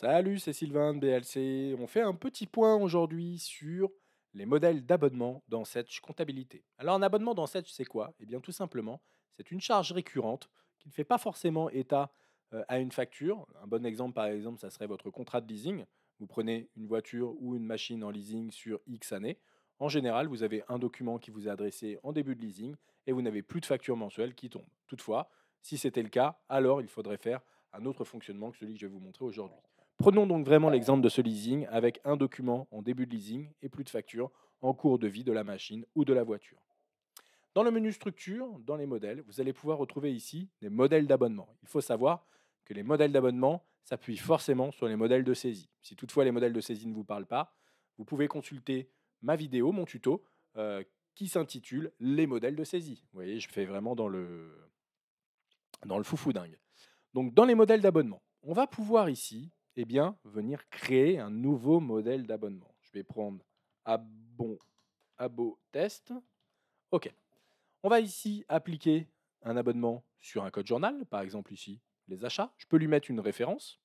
Salut, c'est Sylvain de BLC. On fait un petit point aujourd'hui sur les modèles d'abonnement dans cette Comptabilité. Alors un abonnement dans cette, c'est quoi Eh bien tout simplement, c'est une charge récurrente qui ne fait pas forcément état euh, à une facture. Un bon exemple, par exemple, ça serait votre contrat de leasing. Vous prenez une voiture ou une machine en leasing sur X années. En général, vous avez un document qui vous est adressé en début de leasing et vous n'avez plus de facture mensuelle qui tombe. Toutefois, si c'était le cas, alors il faudrait faire un autre fonctionnement que celui que je vais vous montrer aujourd'hui. Prenons donc vraiment l'exemple de ce leasing avec un document en début de leasing et plus de factures en cours de vie de la machine ou de la voiture. Dans le menu structure, dans les modèles, vous allez pouvoir retrouver ici des modèles d'abonnement. Il faut savoir que les modèles d'abonnement s'appuient forcément sur les modèles de saisie. Si toutefois les modèles de saisie ne vous parlent pas, vous pouvez consulter ma vidéo, mon tuto, euh, qui s'intitule Les modèles de saisie. Vous voyez, je fais vraiment dans le, dans le foufou dingue. Donc dans les modèles d'abonnement, on va pouvoir ici eh bien, venir créer un nouveau modèle d'abonnement. Je vais prendre abon, abo test. OK. On va ici appliquer un abonnement sur un code journal, par exemple ici, les achats. Je peux lui mettre une référence.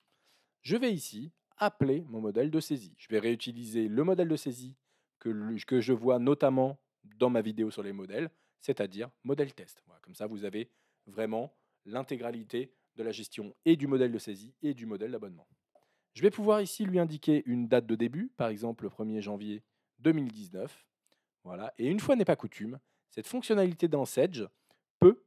Je vais ici appeler mon modèle de saisie. Je vais réutiliser le modèle de saisie que, que je vois notamment dans ma vidéo sur les modèles, c'est-à-dire modèle test. comme ça, vous avez vraiment l'intégralité de la gestion et du modèle de saisie et du modèle d'abonnement. Je vais pouvoir ici lui indiquer une date de début, par exemple le 1er janvier 2019. Voilà. Et une fois n'est pas coutume, cette fonctionnalité dans Sedge peut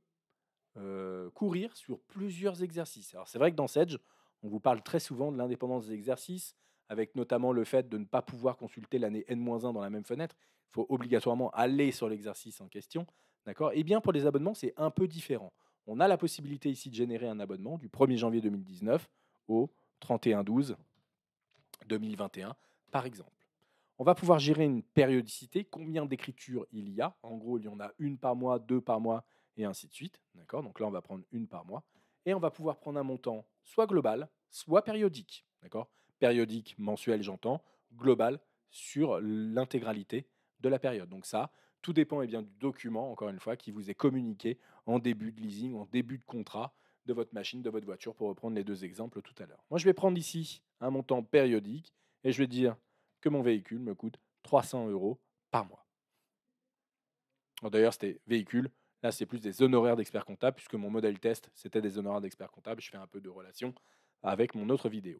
euh, courir sur plusieurs exercices. Alors c'est vrai que dans Sedge, on vous parle très souvent de l'indépendance des exercices, avec notamment le fait de ne pas pouvoir consulter l'année N-1 dans la même fenêtre. Il faut obligatoirement aller sur l'exercice en question. D'accord Et eh bien, pour les abonnements, c'est un peu différent. On a la possibilité ici de générer un abonnement du 1er janvier 2019 au 31-12 2021, par exemple. On va pouvoir gérer une périodicité, combien d'écritures il y a. En gros, il y en a une par mois, deux par mois, et ainsi de suite. D'accord Donc là, on va prendre une par mois. Et on va pouvoir prendre un montant soit global, soit périodique. D'accord Périodique, mensuel, j'entends, global sur l'intégralité de la période. Donc ça, tout dépend eh bien, du document, encore une fois, qui vous est communiqué en début de leasing, en début de contrat de votre machine, de votre voiture, pour reprendre les deux exemples tout à l'heure. Moi, je vais prendre ici un montant périodique et je vais dire que mon véhicule me coûte 300 euros par mois. D'ailleurs, c'était véhicule. Là, c'est plus des honoraires d'expert comptable, puisque mon modèle test, c'était des honoraires d'expert comptable. Je fais un peu de relation avec mon autre vidéo.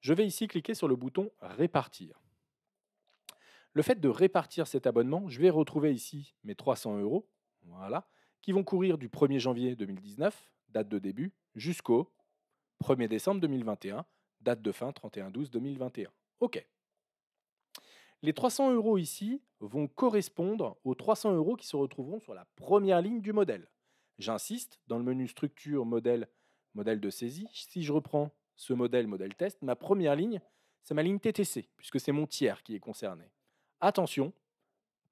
Je vais ici cliquer sur le bouton Répartir. Le fait de répartir cet abonnement, je vais retrouver ici mes 300 euros, voilà, qui vont courir du 1er janvier 2019 date de début, jusqu'au 1er décembre 2021, date de fin 31-12-2021. OK. Les 300 euros ici vont correspondre aux 300 euros qui se retrouveront sur la première ligne du modèle. J'insiste, dans le menu structure, modèle, modèle de saisie, si je reprends ce modèle, modèle test, ma première ligne, c'est ma ligne TTC, puisque c'est mon tiers qui est concerné. Attention,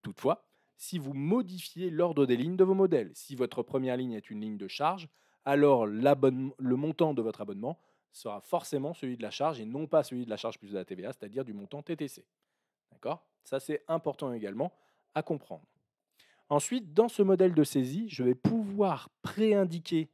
toutefois, si vous modifiez l'ordre des lignes de vos modèles, si votre première ligne est une ligne de charge, alors le montant de votre abonnement sera forcément celui de la charge et non pas celui de la charge plus de la TVA, c'est-à-dire du montant TTC. D'accord Ça, c'est important également à comprendre. Ensuite, dans ce modèle de saisie, je vais pouvoir préindiquer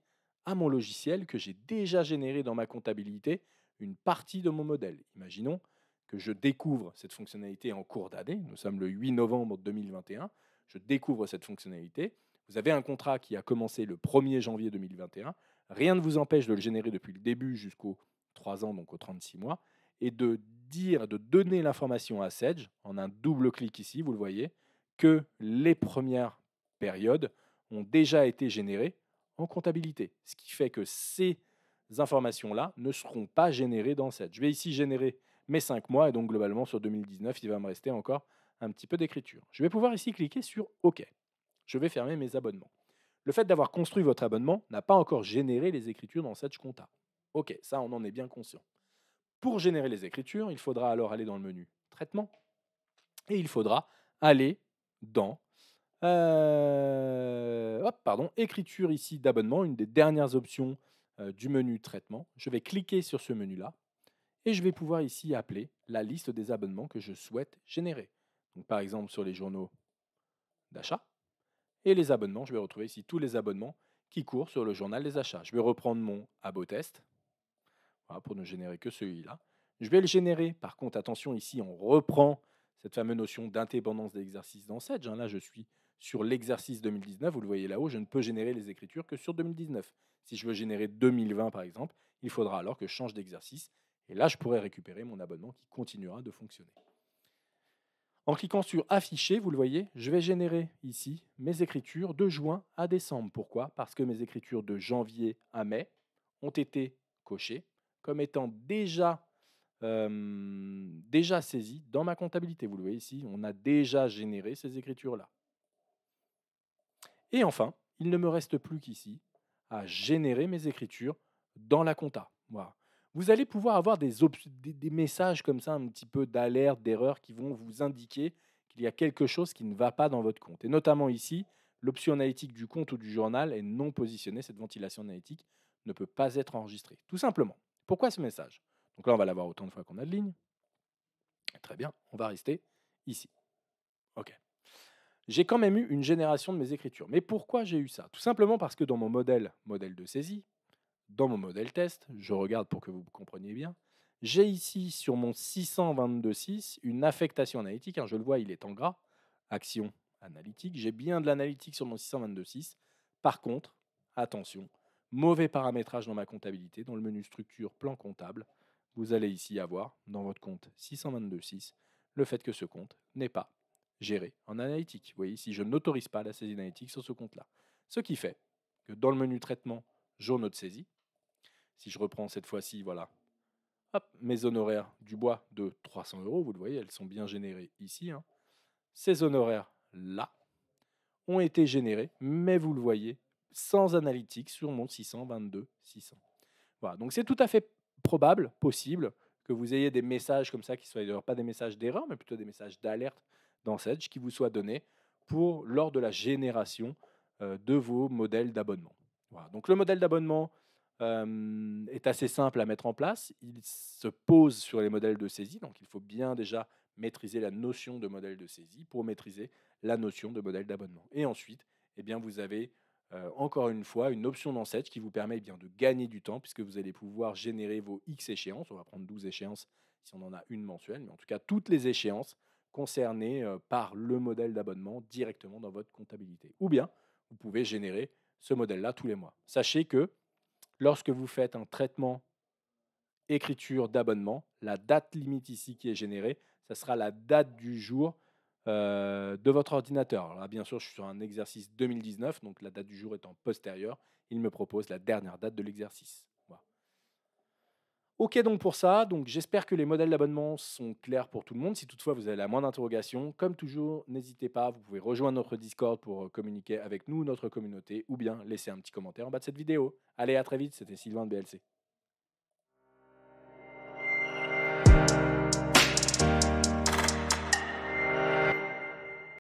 à mon logiciel que j'ai déjà généré dans ma comptabilité une partie de mon modèle. Imaginons que je découvre cette fonctionnalité en cours d'année, nous sommes le 8 novembre 2021, je découvre cette fonctionnalité, vous avez un contrat qui a commencé le 1er janvier 2021. Rien ne vous empêche de le générer depuis le début jusqu'aux 3 ans, donc aux 36 mois, et de dire, de donner l'information à Sedge, en un double clic ici, vous le voyez, que les premières périodes ont déjà été générées en comptabilité. Ce qui fait que ces informations-là ne seront pas générées dans Sedge. Je vais ici générer mes 5 mois, et donc globalement sur 2019, il va me rester encore un petit peu d'écriture. Je vais pouvoir ici cliquer sur OK je vais fermer mes abonnements. Le fait d'avoir construit votre abonnement n'a pas encore généré les écritures dans SageConta. Compta. Ok, ça on en est bien conscient. Pour générer les écritures, il faudra alors aller dans le menu Traitement et il faudra aller dans euh, pardon, Écriture ici d'abonnement, une des dernières options euh, du menu Traitement. Je vais cliquer sur ce menu-là et je vais pouvoir ici appeler la liste des abonnements que je souhaite générer. Donc, par exemple, sur les journaux d'achat, et les abonnements, je vais retrouver ici tous les abonnements qui courent sur le journal des achats. Je vais reprendre mon abo test pour ne générer que celui-là. Je vais le générer. Par contre, attention, ici, on reprend cette fameuse notion d'indépendance d'exercice dans Sage. Hein, là, je suis sur l'exercice 2019. Vous le voyez là-haut, je ne peux générer les écritures que sur 2019. Si je veux générer 2020, par exemple, il faudra alors que je change d'exercice. Et là, je pourrais récupérer mon abonnement qui continuera de fonctionner. En cliquant sur Afficher, vous le voyez, je vais générer ici mes écritures de juin à décembre. Pourquoi Parce que mes écritures de janvier à mai ont été cochées comme étant déjà, euh, déjà saisies dans ma comptabilité. Vous le voyez ici, on a déjà généré ces écritures-là. Et enfin, il ne me reste plus qu'ici à générer mes écritures dans la compta. Voilà vous allez pouvoir avoir des, messages comme ça, un petit peu d'alerte, d'erreur, qui vont vous indiquer qu'il y a quelque chose qui ne va pas dans votre compte. Et notamment ici, l'option analytique du compte ou du journal est non positionnée. Cette ventilation analytique ne peut pas être enregistrée. Tout simplement. Pourquoi ce message Donc là, on va l'avoir autant de fois qu'on a de lignes. Très bien, on va rester ici. OK. J'ai quand même eu une génération de mes écritures. Mais pourquoi j'ai eu ça Tout simplement parce que dans mon modèle, modèle de saisie, dans mon modèle test, je regarde pour que vous compreniez bien, j'ai ici sur mon 622.6 une affectation analytique, hein, je le vois, il est en gras, action analytique, j'ai bien de l'analytique sur mon 622.6. Par contre, attention, mauvais paramétrage dans ma comptabilité, dans le menu structure plan comptable, vous allez ici avoir dans votre compte 622.6 le fait que ce compte n'est pas géré en analytique. Vous voyez ici, je n'autorise pas la saisie analytique sur ce compte-là. Ce qui fait que dans le menu traitement journaux de saisie, si je reprends cette fois-ci, voilà, mes honoraires du bois de 300 euros, vous le voyez, elles sont bien générées ici. Hein. Ces honoraires-là ont été générés, mais vous le voyez, sans analytique sur mon 622-600. Voilà, donc c'est tout à fait probable, possible, que vous ayez des messages comme ça, qui ne soient d'ailleurs pas des messages d'erreur, mais plutôt des messages d'alerte dans Sedge qui vous soient donnés pour, lors de la génération euh, de vos modèles d'abonnement. Voilà. Donc le modèle d'abonnement, est assez simple à mettre en place. Il se pose sur les modèles de saisie, donc il faut bien déjà maîtriser la notion de modèle de saisie pour maîtriser la notion de modèle d'abonnement. Et ensuite, eh bien, vous avez encore une fois une option dans qui vous permet eh bien, de gagner du temps puisque vous allez pouvoir générer vos X échéances. On va prendre 12 échéances si on en a une mensuelle, mais en tout cas toutes les échéances concernées par le modèle d'abonnement directement dans votre comptabilité. Ou bien, vous pouvez générer ce modèle-là tous les mois. Sachez que Lorsque vous faites un traitement écriture d'abonnement, la date limite ici qui est générée, ça sera la date du jour euh, de votre ordinateur. Alors là, bien sûr, je suis sur un exercice 2019, donc la date du jour étant postérieure, il me propose la dernière date de l'exercice. Ok donc pour ça, donc j'espère que les modèles d'abonnement sont clairs pour tout le monde. Si toutefois vous avez la moindre interrogation, comme toujours, n'hésitez pas, vous pouvez rejoindre notre Discord pour euh, communiquer avec nous, notre communauté, ou bien laisser un petit commentaire en bas de cette vidéo. Allez, à très vite, c'était Sylvain de BLC.